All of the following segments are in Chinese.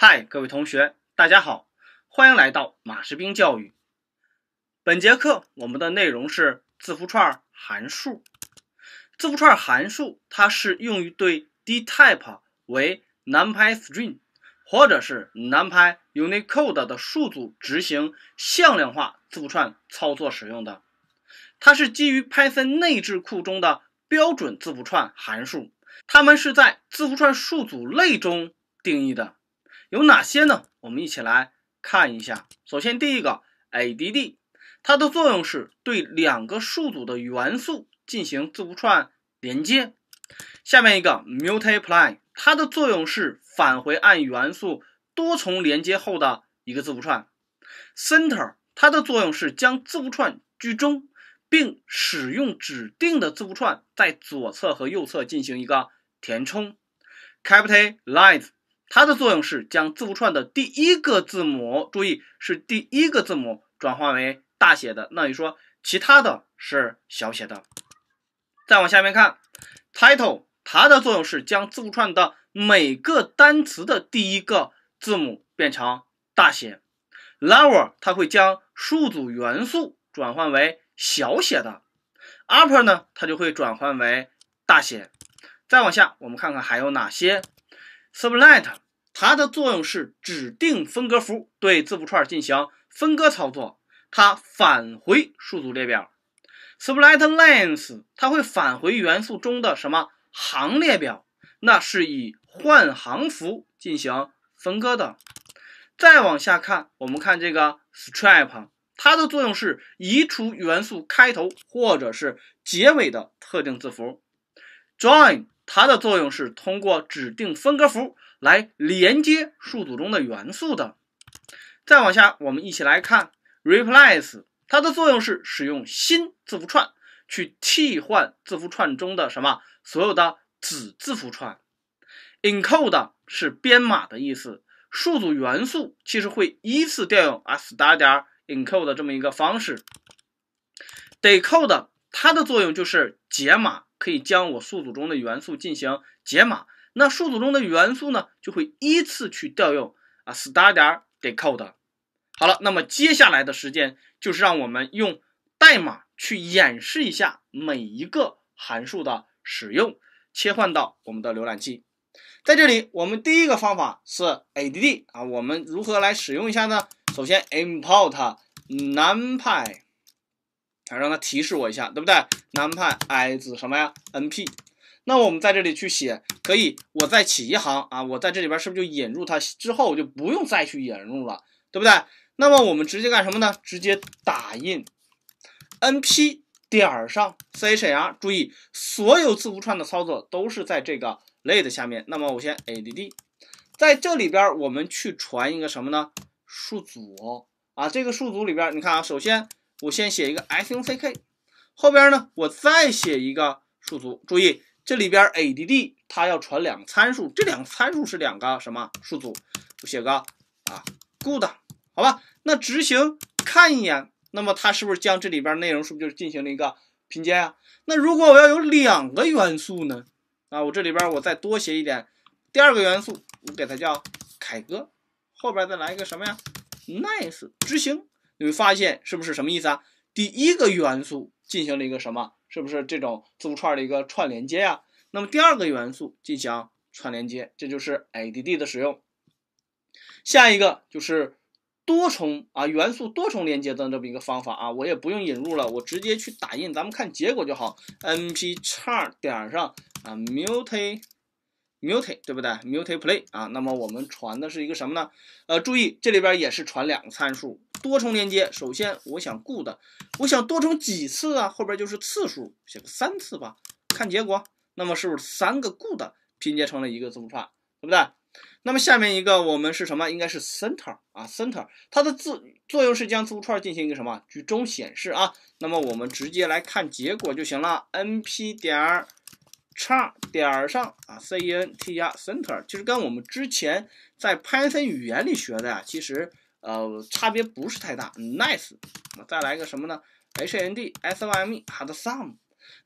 嗨，各位同学，大家好，欢迎来到马士兵教育。本节课我们的内容是字符串函数。字符串函数它是用于对 dtype 为 numpy.string 或者是 numpy.unicode 的数组执行向量化字符串操作使用的。它是基于 Python 内置库中的标准字符串函数，它们是在字符串数组类中定义的。有哪些呢？我们一起来看一下。首先，第一个 add，它的作用是对两个数组的元素进行字符串连接。下面一个 multiply，它的作用是返回按元素多重连接后的一个字符串。center，它的作用是将字符串居中，并使用指定的字符串在左侧和右侧进行一个填充。capitalize。它的作用是将字符串的第一个字母，注意是第一个字母，转换为大写的。那你说其他的是小写的。再往下面看，title 它的作用是将字符串的每个单词的第一个字母变成大写。lower 它会将数组元素转换为小写的。upper 呢，它就会转换为大写。再往下，我们看看还有哪些。split，它的作用是指定分割符对字符串进行分割操作，它返回数组列表。splitlines，它会返回元素中的什么行列表？那是以换行符进行分割的。再往下看，我们看这个 strip，它的作用是移除元素开头或者是结尾的特定字符。join。它的作用是通过指定分割符来连接数组中的元素的。再往下，我们一起来看 replace，它的作用是使用新字符串去替换字符串中的什么所有的子字符串。encode 是编码的意思，数组元素其实会依次调用 study.encode 的这么一个方式。decode 它的作用就是解码。可以将我数组中的元素进行解码，那数组中的元素呢，就会依次去调用啊，start 点 decode。好了，那么接下来的时间就是让我们用代码去演示一下每一个函数的使用。切换到我们的浏览器，在这里，我们第一个方法是 add 啊，我们如何来使用一下呢？首先，import numpy。啊，让它提示我一下，对不对？n p i 字什么呀？n p，那我们在这里去写，可以，我再起一行啊，我在这里边是不是就引入它之后，我就不用再去引入了，对不对？那么我们直接干什么呢？直接打印 n p 点儿上 c h r。注意，所有字符串的操作都是在这个类的下面。那么我先 a d d，在这里边我们去传一个什么呢？数组啊，这个数组里边，你看啊，首先。我先写一个 S U C K，后边呢我再写一个数组，注意这里边 A D D 它要传两个参数，这两个参数是两个什么数组？我写个啊 Good，好吧，那执行看一眼，那么它是不是将这里边内容是不是就进行了一个拼接啊？那如果我要有两个元素呢？啊，我这里边我再多写一点，第二个元素我给它叫凯哥，后边再来一个什么呀？Nice，执行。你会发现是不是什么意思啊？第一个元素进行了一个什么？是不是这种字符串的一个串连接呀？那么第二个元素进行串连接，这就是 add 的使用。下一个就是多重啊元素多重连接的这么一个方法啊，我也不用引入了，我直接去打印，咱们看结果就好。np 叉点上啊，multi，multi 对不对？multiply a 啊，那么我们传的是一个什么呢？呃，注意这里边也是传两个参数。多重连接，首先我想 good，我想多重几次啊？后边就是次数，写个三次吧，看结果。那么是不是三个 good 拼接成了一个字符串，对不对？那么下面一个我们是什么？应该是 center 啊，center，它的字作用是将字符串进行一个什么居中显示啊？那么我们直接来看结果就行了。n p 点儿叉点儿上啊，c e n t e r center，其实跟我们之前在 Python 语言里学的呀，其实。呃，差别不是太大，nice。再来一个什么呢？H N D S Y M E H A D S O M。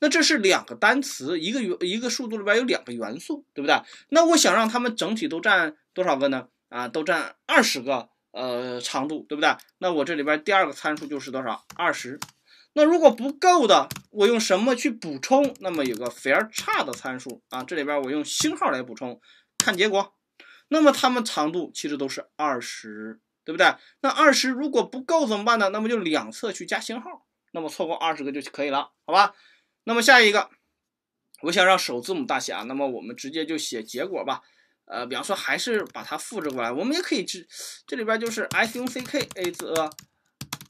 那这是两个单词，一个元一个数组里边有两个元素，对不对？那我想让它们整体都占多少个呢？啊，都占二十个呃长度，对不对？那我这里边第二个参数就是多少？二十。那如果不够的，我用什么去补充？那么有个 f i r 差的参数啊，这里边我用星号来补充，看结果。那么它们长度其实都是二十。对不对？那二十如果不够怎么办呢？那么就两侧去加星号，那么错过二十个就可以了，好吧？那么下一个，我想让首字母大写啊，那么我们直接就写结果吧。呃，比方说还是把它复制过来，我们也可以这这里边就是 S U C K is a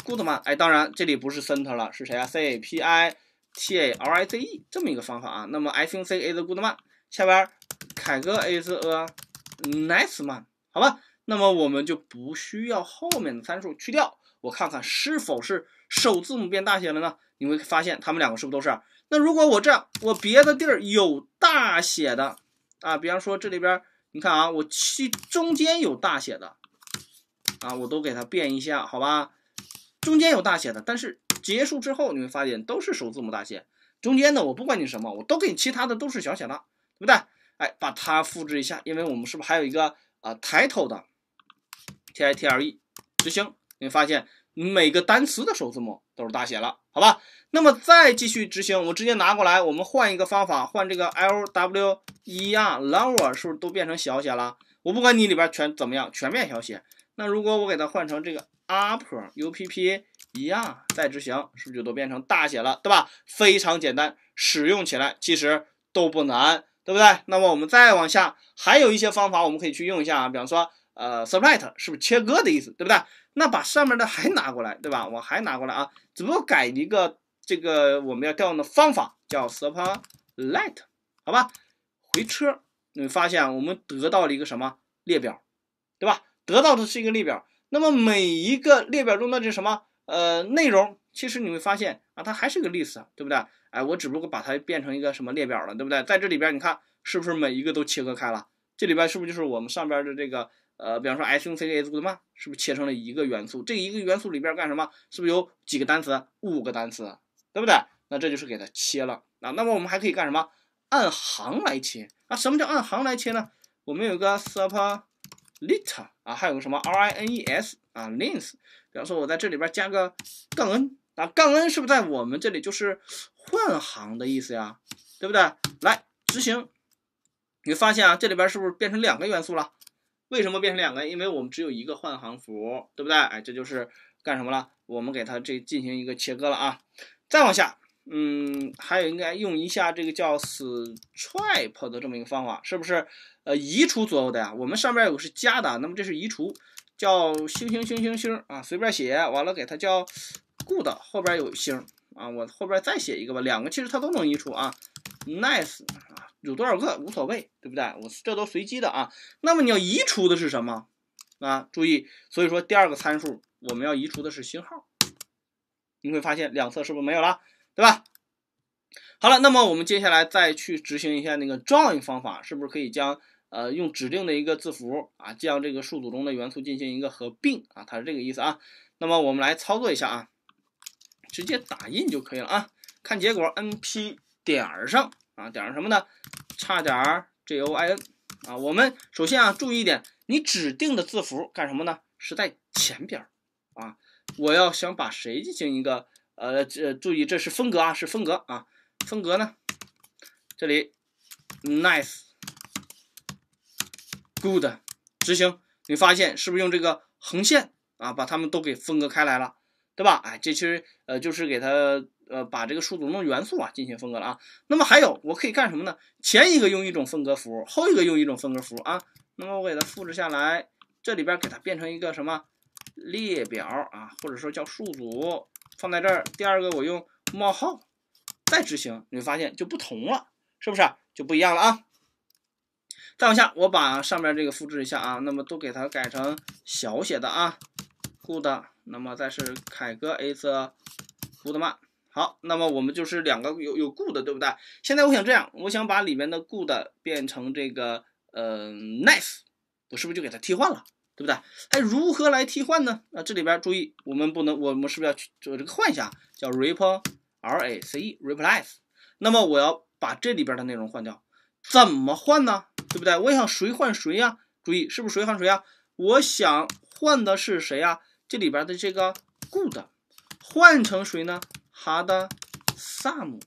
good man。哎，当然这里不是 Center 了，是谁啊？C A P I T A R I Z E 这么一个方法啊。那么 S U C is a good man，下边凯哥 is a nice man，好吧？那么我们就不需要后面的参数去掉。我看看是否是首字母变大写了呢？你会发现它们两个是不是都是？那如果我这样，我别的地儿有大写的啊，比方说这里边，你看啊，我去中间有大写的啊，我都给它变一下，好吧？中间有大写的，但是结束之后，你会发现都是首字母大写。中间的我不管你什么，我都给你其他的都是小写的，对不对？哎，把它复制一下，因为我们是不是还有一个啊，title 的？title 执行，你发现每个单词的首字母都是大写了，好吧？那么再继续执行，我直接拿过来，我们换一个方法，换这个 l w e r lower 是不是都变成小写了？我不管你里边全怎么样，全变小写。那如果我给它换成这个 upper U P P 一样，再执行，是不是就都变成大写了，对吧？非常简单，使用起来其实都不难，对不对？那么我们再往下，还有一些方法我们可以去用一下啊，比方说。呃 s p r i t 是不是切割的意思，对不对？那把上面的还拿过来，对吧？我还拿过来啊，只不过改一个这个我们要调用的方法叫 split，好吧？回车，你发现我们得到了一个什么列表，对吧？得到的是一个列表。那么每一个列表中的这什么呃内容，其实你会发现啊，它还是个 list，对不对？哎，我只不过把它变成一个什么列表了，对不对？在这里边你看是不是每一个都切割开了？这里边是不是就是我们上边的这个？呃，比方说 s u c a s good 是不是切成了一个元素？这一个元素里边干什么？是不是有几个单词？五个单词，对不对？那这就是给它切了啊。那么我们还可以干什么？按行来切啊？什么叫按行来切呢？我们有个 split u 啊，还有个什么 r i n e s 啊 l i n s 比方说，我在这里边加个杠 n 啊，杠 n 是不是在我们这里就是换行的意思呀？对不对？来执行，你发现啊，这里边是不是变成两个元素了？为什么变成两个？因为我们只有一个换行符，对不对？哎，这就是干什么了？我们给它这进行一个切割了啊。再往下，嗯，还有应该用一下这个叫 strip e 的这么一个方法，是不是？呃，移除左右的呀。我们上边有个是加的，那么这是移除，叫星星星星星啊，随便写完了，给它叫 good，后边有星啊，我后边再写一个吧，两个其实它都能移除啊，nice 啊。有多少个无所谓，对不对？我这都随机的啊。那么你要移除的是什么啊？注意，所以说第二个参数我们要移除的是星号。你会发现两侧是不是没有了，对吧？好了，那么我们接下来再去执行一下那个 join 方法，是不是可以将呃用指定的一个字符啊，将这个数组中的元素进行一个合并啊？它是这个意思啊。那么我们来操作一下啊，直接打印就可以了啊。看结果，np 点上。啊，点上什么呢？差点儿，join 啊。我们首先啊，注意一点，你指定的字符干什么呢？是在前边啊。我要想把谁进行一个呃，注意这是风格啊，是风格啊。风格呢，这里 nice good 执行，你发现是不是用这个横线啊，把它们都给分隔开来了？对吧？哎，这其实呃，就是给它呃，把这个数组弄元素啊，进行分割了啊。那么还有我可以干什么呢？前一个用一种分割符，后一个用一种分割符啊。那么我给它复制下来，这里边给它变成一个什么列表啊，或者说叫数组，放在这儿。第二个我用冒号再执行，你会发现就不同了，是不是就不一样了啊？再往下，我把上面这个复制一下啊，那么都给它改成小写的啊，good。那么再是凯哥 is a good man。好，那么我们就是两个有有 good，对不对？现在我想这样，我想把里面的 good 变成这个呃 nice，我是不是就给它替换了，对不对？哎，如何来替换呢？啊，这里边注意，我们不能，我们是不是要做这个换一下？叫 replace，replace。那么我要把这里边的内容换掉，怎么换呢？对不对？我想谁换谁呀？注意，是不是谁换谁啊？我想换的是谁呀？这里边的这个 good 换成谁呢？h a d s o m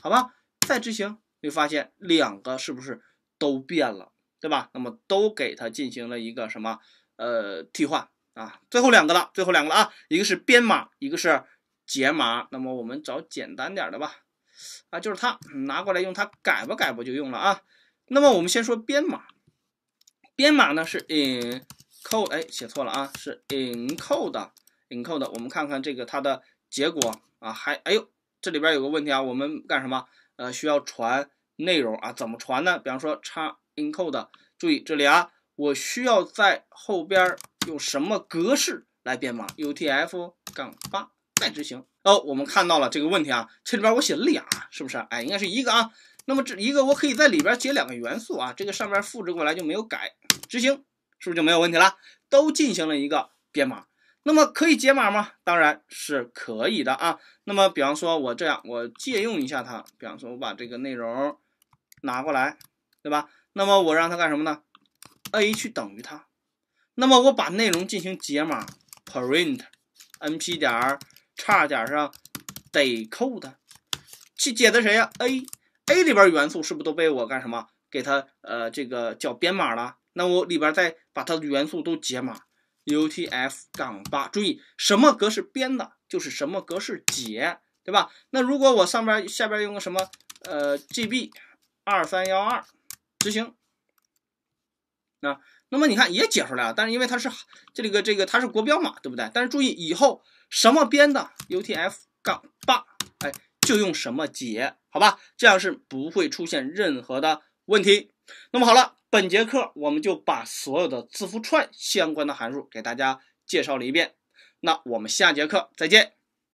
好吧，再执行，会发现两个是不是都变了，对吧？那么都给它进行了一个什么呃替换啊？最后两个了，最后两个了啊，一个是编码，一个是解码。那么我们找简单点的吧，啊，就是它拿过来用它改吧改吧就用了啊？那么我们先说编码，编码呢是 in 嗯。code 哎写错了啊，是 encode encode 我们看看这个它的结果啊，还哎呦这里边有个问题啊，我们干什么？呃需要传内容啊，怎么传呢？比方说叉 encode，注意这里啊，我需要在后边用什么格式来编码？UTF-8 杠再执行哦，我们看到了这个问题啊，这里边我写了俩，是不是？哎应该是一个啊，那么这一个我可以在里边写两个元素啊，这个上面复制过来就没有改，执行。是不是就没有问题了？都进行了一个编码，那么可以解码吗？当然是可以的啊。那么，比方说我这样，我借用一下它，比方说我把这个内容拿过来，对吧？那么我让它干什么呢？a 去等于它。那么我把内容进行解码，print np 点儿叉点儿上 decode 去解的谁呀？a a 里边元素是不是都被我干什么？给它呃这个叫编码了？那我里边再把它的元素都解码，UTF-8 杠。注意什么格式编的，就是什么格式解，对吧？那如果我上边下边用个什么呃 GB 二三幺二，执行啊，那么你看也解出来了。但是因为它是这个这个它是国标码，对不对？但是注意以后什么编的 UTF-8，杠哎，就用什么解，好吧？这样是不会出现任何的问题。那么好了。本节课我们就把所有的字符串相关的函数给大家介绍了一遍，那我们下节课再见。